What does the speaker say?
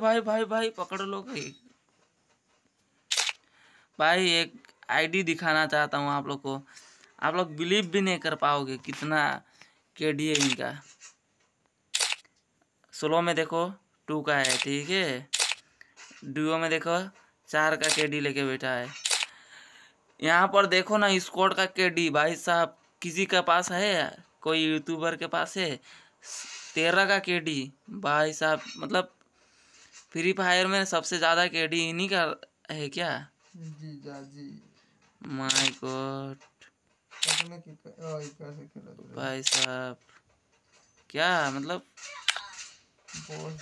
भाई भाई भाई पकड़ लो भाई भाई एक आईडी दिखाना चाहता हूँ आप लोग को आप लोग बिलीव भी नहीं कर पाओगे कितना के डी है इनका सोलो में देखो टू का है ठीक है डुओ में देखो चार का के डी लेके बैठा है यहाँ पर देखो ना स्कॉट का के डी भाई साहब किसी के पास है कोई यूट्यूबर के पास है तेरह का के डी भाई साहब मतलब फ्री फायर में सबसे ज़्यादा के डी इन्हीं का है क्या जी माय गॉड भाई साहब क्या मतलब बहुत